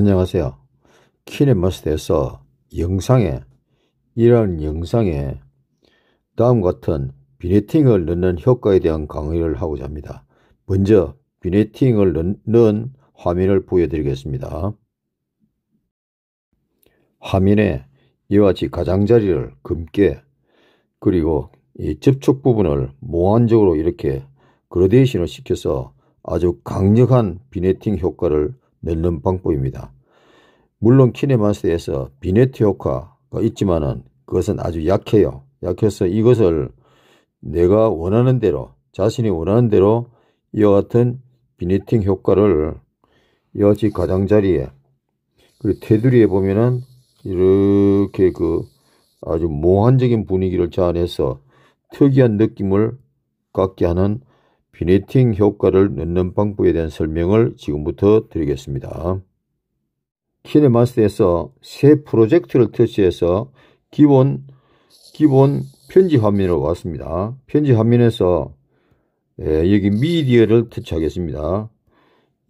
안녕하세요. 키네마스터에서 영상에 이런 영상에 다음 같은 비네팅을 넣는 효과에 대한 강의를 하고자 합니다. 먼저 비네팅을 넣는 화면을 보여드리겠습니다. 화면에 이와 같이 가장자리를 금게 그리고 이 접촉 부분을 모한적으로 이렇게 그라데이션을 시켜서 아주 강력한 비네팅 효과를 낼는 방법입니다. 물론 키네마스에서 비네트 효과가 있지만은 그것은 아주 약해요. 약해서 이것을 내가 원하는 대로 자신이 원하는 대로 이와 같은 비네팅 효과를 여지 가장자리에 그리고 테두리에 보면은 이렇게 그 아주 모환적인 분위기를 자아내서 특이한 느낌을 갖게 하는 피네팅 효과를 넣는 방법에 대한 설명을 지금부터 드리겠습니다. 키네마스터에서 새 프로젝트를 터치해서 기본 기본 편지 화면으로 왔습니다. 편지 화면에서 예, 여기 미디어를 터치하겠습니다.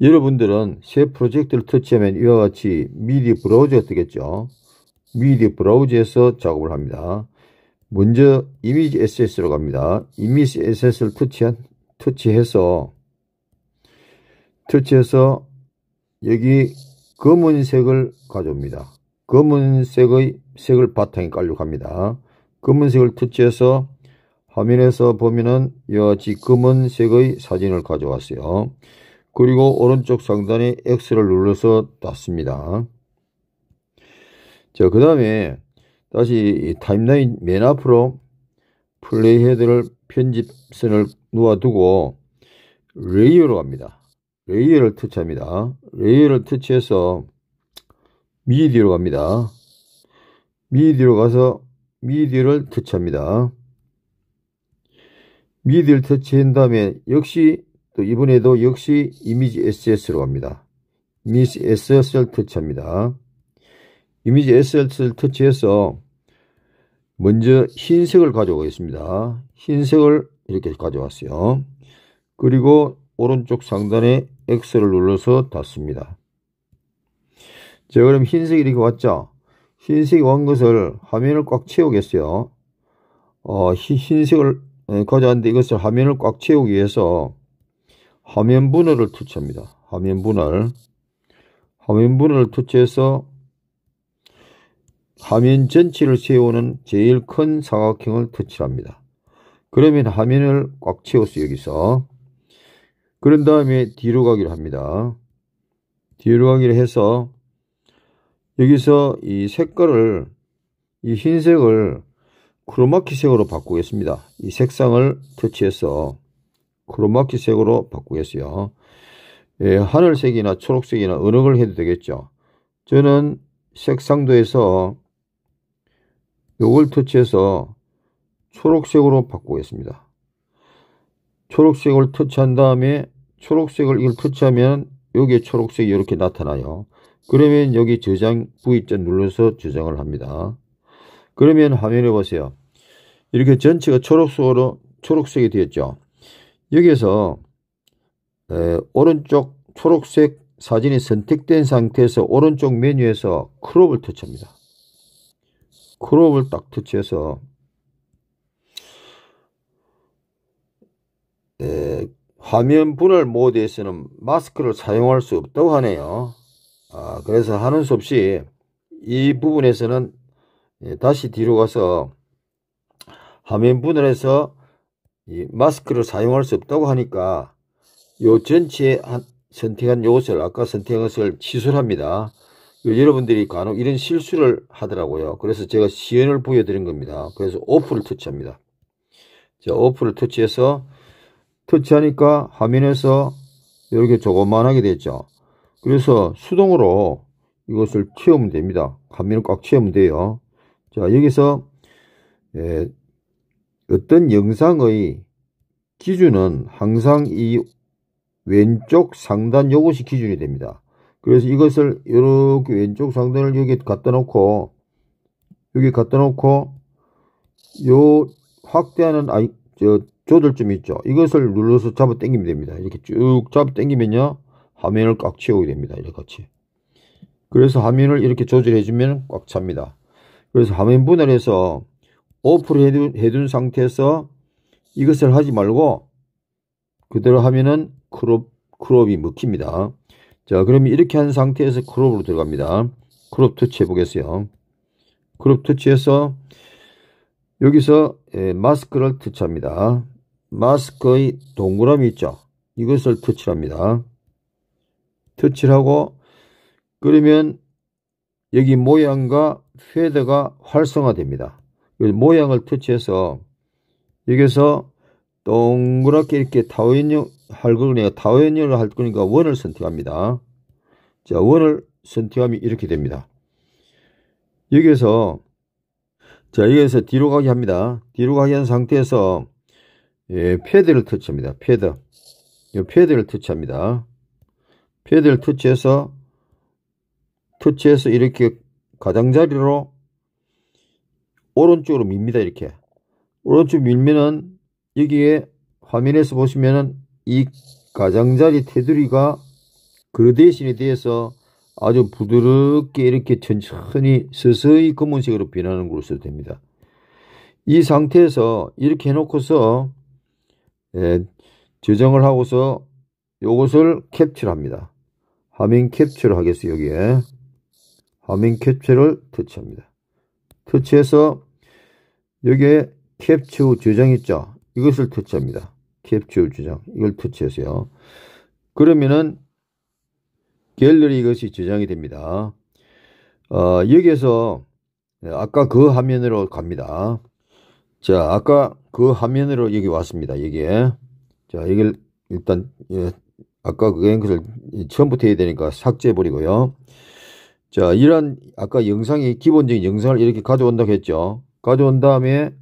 여러분들은 새 프로젝트를 터치하면 이와 같이 미디어 브라우저가 뜨겠죠. 미디어 브라우저에서 작업을 합니다. 먼저 이미지 SS로 갑니다. 이미지 SS를 터치한 터치해서 터치해서 여기 검은색을 가져옵니다. 검은색의 색을 바탕에 깔려 갑니다. 검은색을 터치해서 화면에서 보면은 여하튼 검은색의 사진을 가져왔어요. 그리고 오른쪽 상단에 X를 눌러서 닫습니다. 자, 그 다음에 다시 이 타임라인 맨 앞으로 플레이헤드를 편집선을 놓아두고 레이어로 갑니다. 레이어를 터치합니다. 레이어를 터치해서 미디로 갑니다. 미디로 가서 미디를 터치합니다. 미디를 터치한 다음에 역시 또 이번에도 역시 이미지 SS로 갑니다. 이미지 SS를 터치합니다. 이미지 SS를 터치해서 먼저 흰색을 가져오겠습니다. 흰색을 이렇게 가져왔어요. 그리고 오른쪽 상단에 X를 눌러서 닫습니다. 자 그럼 흰색이 이렇게 왔죠. 흰색이 온 것을 화면을 꽉 채우겠어요. 어, 흰색을 가져왔는데 예, 이것을 화면을 꽉 채우기 위해서 화면 분할을 터치합니다. 화면 분할. 화면 분할을 터치해서 화면 전체를 채우는 제일 큰 사각형을 터치합니다. 그러면 화면을 꽉 채웠어요 여기서 그런 다음에 뒤로 가기를 합니다 뒤로 가기를 해서 여기서 이 색깔을 이 흰색을 크로마키색으로 바꾸겠습니다 이 색상을 터치해서 크로마키색으로 바꾸겠어요 예, 하늘색이나 초록색이나 어느 걸 해도 되겠죠 저는 색상도에서 요걸 터치해서 초록색으로 바꾸겠습니다. 초록색을 터치한 다음에 초록색을 이걸 터치하면 여기에 초록색이 이렇게 나타나요. 그러면 여기 저장 V자 눌러서 저장을 합니다. 그러면 화면에 보세요. 이렇게 전체가 초록색으로 초록색이 되었죠. 여기에서 에, 오른쪽 초록색 사진이 선택된 상태에서 오른쪽 메뉴에서 크롭을 터치합니다. 크롭을 딱 터치해서 에, 화면 분할 모드에서는 마스크를 사용할 수 없다고 하네요. 아, 그래서 하는 수 없이 이 부분에서는 예, 다시 뒤로 가서 화면 분할해서 마스크를 사용할 수 없다고 하니까 요전체 한, 선택한 요것을 아까 선택한 것을 취소합니다. 그 여러분들이 간혹 이런 실수를 하더라고요. 그래서 제가 시연을 보여드린 겁니다. 그래서 오프를 터치합니다. 자, 오프를 터치해서 터치하니까 화면에서 이렇게 조그만하게 됐죠. 그래서 수동으로 이것을 채우면 됩니다. 화면을 꽉 채우면 돼요. 자 여기서 예, 어떤 영상의 기준은 항상 이 왼쪽 상단 요것이 기준이 됩니다. 그래서 이것을 이렇게 왼쪽 상단을 여기 갖다 놓고 여기 갖다 놓고 요 확대하는 아이 저 조절점이 있죠. 이것을 눌러서 잡아 당기면 됩니다. 이렇게 쭉 잡아 당기면요. 화면을 꽉 채우게 됩니다. 이렇게 같이. 그래서 화면을 이렇게 조절해주면 꽉 찹니다. 그래서 화면 분할해서 오프를 해둔, 해둔 상태에서 이것을 하지 말고 그대로 하면은 크롭, 크롭이 먹힙니다. 자, 그러면 이렇게 한 상태에서 크롭으로 들어갑니다. 크롭 터치 해보겠어요. 크롭 터치해서 여기서 예, 마스크를 터치합니다. 마스크의 동그라미 있죠. 이것을 터치합니다. 터치하고 를 그러면 여기 모양과 패드가 활성화됩니다. 모양을 터치해서 여기서 동그랗게 이렇게 타원형 할 거니까 타원형을 할 거니까 원을 선택합니다. 자, 원을 선택하면 이렇게 됩니다. 여기에서 자, 여기에서 뒤로 가게 합니다. 뒤로 가게 한 상태에서 예, 패드를 터치합니다. 패드. 이 패드를 터치합니다. 패드를 터치해서 터치해서 이렇게 가장자리로 오른쪽으로 밉니다. 이렇게. 오른쪽 밀면은 여기에 화면에서 보시면은 이 가장자리 테두리가 그대신에 대해서 아주 부드럽게 이렇게 천천히 서서히 검은색으로 변하는 걸로 써도 됩니다. 이 상태에서 이렇게 해놓고서 예, 지정을 하고서 이것을 캡처를 합니다. 화면 캡처를 하겠어요. 여기에 화면 캡처를 터치합니다. 터치해서 여기에 캡처 주장 있죠. 이것을 터치합니다. 캡처 주장 이걸 터치해서요. 그러면은 갤러리 이것이 저장이 됩니다. 어, 여기에서 아까 그 화면으로 갑니다. 자, 아까 그 화면으로 여기 왔습니다. 여기에. 자, 이걸 일단, 예, 아까 그 앵글을 처음부터 해야 되니까 삭제해버리고요. 자, 이런 아까 영상이 기본적인 영상을 이렇게 가져온다고 했죠. 가져온 다음에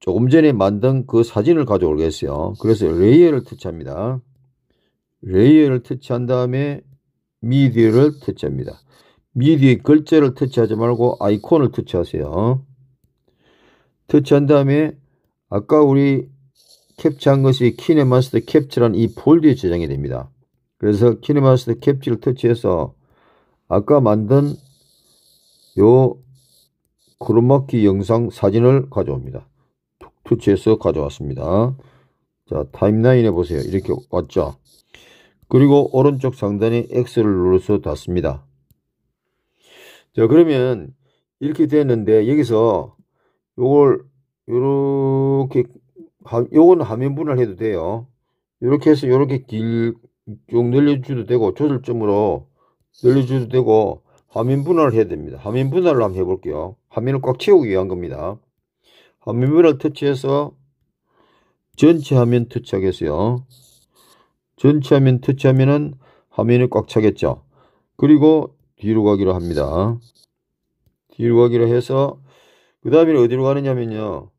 조금 전에 만든 그 사진을 가져오겠어요. 그래서 레이어를 터치합니다. 레이어를 터치한 다음에 미디어를 터치합니다. 미디어 글자를 터치하지 말고 아이콘을 터치하세요. 터치한 다음에 아까 우리 캡처한 것이 키네마스터 캡처란 이 폴드에 저장이 됩니다. 그래서 키네마스터 캡처를 터치해서 아까 만든 요 크로마키 영상 사진을 가져옵니다. 터치해서 가져왔습니다. 자 타임라인에 보세요. 이렇게 왔죠. 그리고 오른쪽 상단에 X를 눌러서 닫습니다. 자 그러면 이렇게 됐는데 여기서 요걸 요렇게 요건 화면분할 해도 돼요 요렇게 해서 요렇게 길쭉 늘려줘도 되고 조절점으로 늘려줘도 되고 화면 분할을 해야 됩니다 화면 분할을 한번 해볼게요 화면을 꽉 채우기 위한 겁니다 화면 분할 터치해서 전체 화면 터치하겠어요 전체 화면 터치하면은 화면이 꽉 차겠죠 그리고 뒤로 가기로 합니다 뒤로 가기로 해서 그 다음에 어디로 가느냐면요.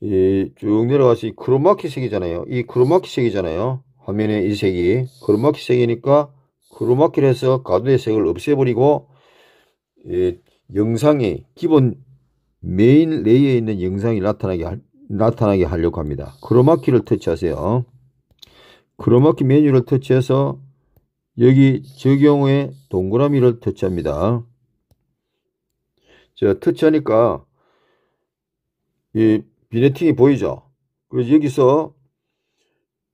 이쭉 내려가서 이 크로마키 색이잖아요. 이 크로마키 색이잖아요. 화면에 이 색이 크로마키 색이니까 크로마키를 해서 가드의 색을 없애버리고 예, 영상이 기본 메인 레이에 있는 영상이 나타나게 하, 나타나게 하려고 합니다. 크로마키를 터치하세요. 크로마키 메뉴를 터치해서 여기 저 경우에 동그라미를 터치합니다. 자, 터치하니까 이 비네팅이 보이죠? 그래서 여기서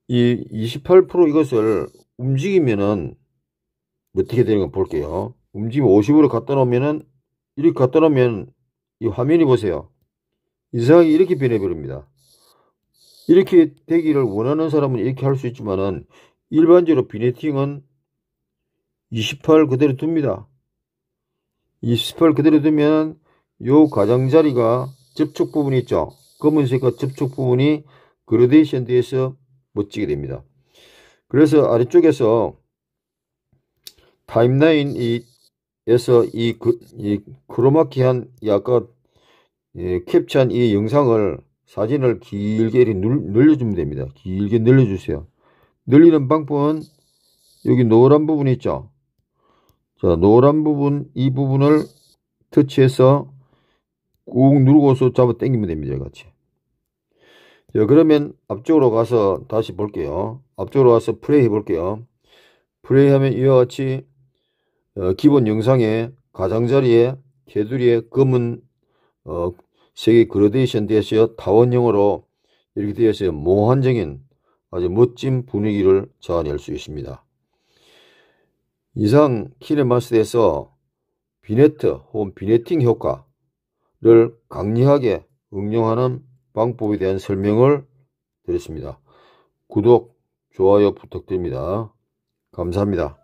이 28% 이것을 움직이면은 어떻게 되는가 볼게요. 움직이면 50으로 갖다 놓으면은 이렇게 갖다 놓으면 이 화면이 보세요. 이상하게 이렇게 변해버립니다. 이렇게 되기를 원하는 사람은 이렇게 할 수 있지만은 일반적으로 비네팅은 28 그대로 둡니다. 28 그대로 두면 요 가장자리가 접촉 부분이 있죠. 검은색과 접촉 부분이 그라데이션 에서 멋지게 됩니다. 그래서 아래쪽에서 타임라인에서 이, 그, 이 크로마키한 이 아까 예, 캡처한 이 영상을 사진을 길게 늘려주면 됩니다. 길게 늘려주세요. 늘리는 방법은 여기 노란 부분 있죠. 자 노란 부분 이 부분을 터치해서 꾹 누르고서 잡아 당기면 됩니다. 같이. 자, 그러면 앞쪽으로 가서 다시 볼게요. 앞쪽으로 가서 플레이 해볼게요. 플레이 하면 이와 같이 어, 기본 영상에 가장자리에 테두리에 검은 어, 색이 그라데이션 되어서 타원형으로 이렇게 되어서 모한적인 아주 멋진 분위기를 자아낼 수 있습니다. 이상 키네마스에서 비네트 혹은 비네팅 효과 를 강력하게 응용하는 방법에 대한 설명을 드렸습니다. 구독, 좋아요 부탁드립니다. 감사합니다.